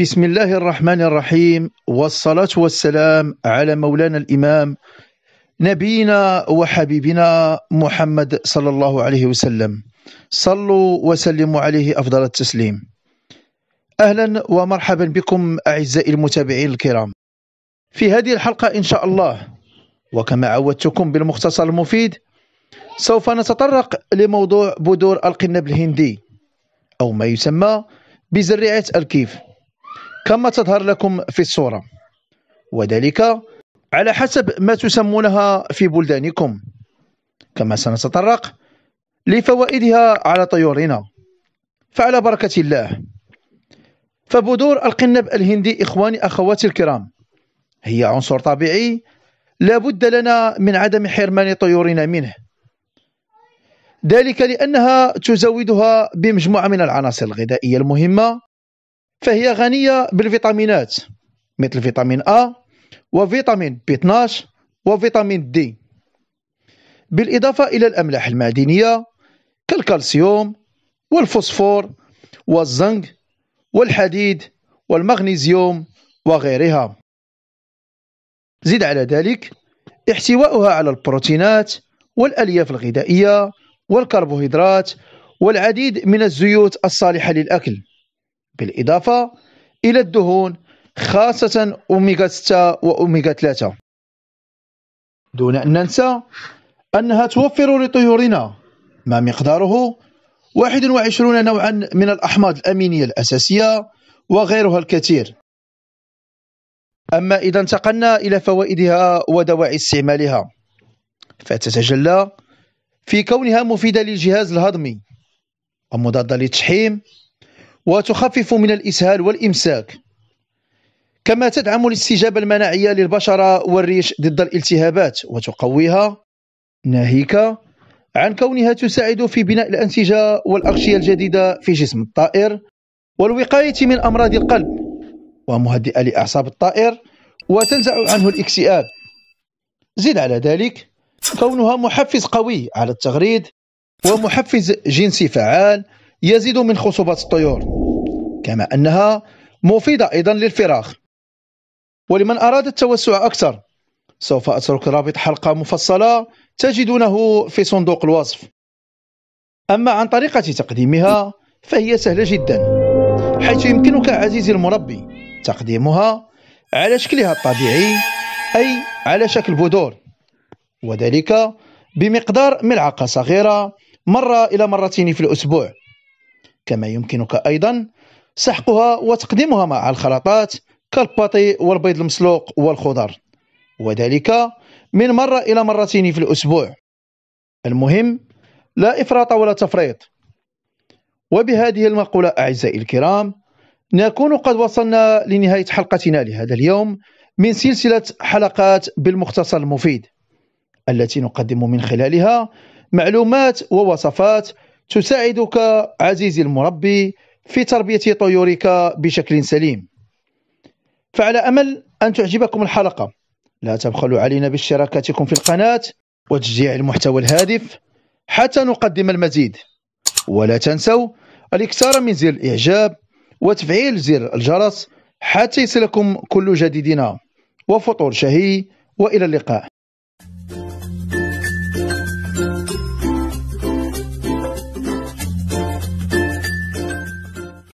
بسم الله الرحمن الرحيم والصلاة والسلام على مولانا الإمام نبينا وحبيبنا محمد صلى الله عليه وسلم صلوا وسلموا عليه أفضل التسليم أهلا ومرحبا بكم أعزائي المتابعين الكرام في هذه الحلقة إن شاء الله وكما عودتكم بالمختصر المفيد سوف نتطرق لموضوع بذور القنب الهندي أو ما يسمى بزريعة الكيف كما تظهر لكم في الصورة وذلك على حسب ما تسمونها في بلدانكم كما سنتطرق لفوائدها على طيورنا فعلى بركة الله فبذور القنب الهندي إخواني أخواتي الكرام هي عنصر طبيعي لا بد لنا من عدم حرمان طيورنا منه ذلك لأنها تزودها بمجموعة من العناصر الغذائية المهمة فهي غنية بالفيتامينات مثل فيتامين أ وفيتامين بي 12 وفيتامين دي بالإضافة إلى الأملاح المعدنية كالكالسيوم والفوسفور والزنك والحديد والمغنيسيوم وغيرها زد على ذلك احتواؤها على البروتينات والألياف الغذائية والكربوهيدرات والعديد من الزيوت الصالحة للأكل بالإضافة إلى الدهون خاصة أوميغا 6 وأوميغا 3 دون أن ننسى أنها توفر لطيورنا ما مقداره 21 نوعا من الأحماض الأمينية الأساسية وغيرها الكثير أما إذا انتقلنا إلى فوائدها ودواعي استعمالها فتتجلى في كونها مفيدة للجهاز الهضمي ومضادة للتشحيم وتخفف من الإسهال والإمساك كما تدعم الاستجابة المناعية للبشرة والريش ضد الالتهابات وتقويها ناهيك عن كونها تساعد في بناء الأنسجة والأغشية الجديدة في جسم الطائر والوقاية من أمراض القلب ومهدئة لأعصاب الطائر وتنزع عنه الاكتئاب زد على ذلك كونها محفز قوي على التغريد ومحفز جنسي فعال يزيد من خصوبة الطيور كما أنها مفيدة أيضا للفراخ ولمن أراد التوسع أكثر سوف أترك رابط حلقة مفصلة تجدونه في صندوق الوصف أما عن طريقة تقديمها فهي سهلة جدا حيث يمكنك عزيزي المربي تقديمها على شكلها الطبيعي أي على شكل بذور وذلك بمقدار ملعقة صغيرة مرة إلى مرتين في الأسبوع كما يمكنك أيضا سحقها وتقديمها مع الخلطات كالباطي والبيض المسلوق والخضر وذلك من مرة إلى مرتين في الأسبوع المهم لا إفراط ولا تفريط وبهذه المقولة أعزائي الكرام نكون قد وصلنا لنهاية حلقتنا لهذا اليوم من سلسلة حلقات بالمختصر المفيد التي نقدم من خلالها معلومات ووصفات تساعدك عزيزي المربي في تربية طيورك بشكل سليم فعلى أمل أن تعجبكم الحلقة لا تبخلوا علينا باشتراكاتكم في القناة وتشجيع المحتوى الهادف حتى نقدم المزيد ولا تنسوا الاكثار من زر الإعجاب وتفعيل زر الجرس حتى يصلكم كل جديدنا وفطور شهي وإلى اللقاء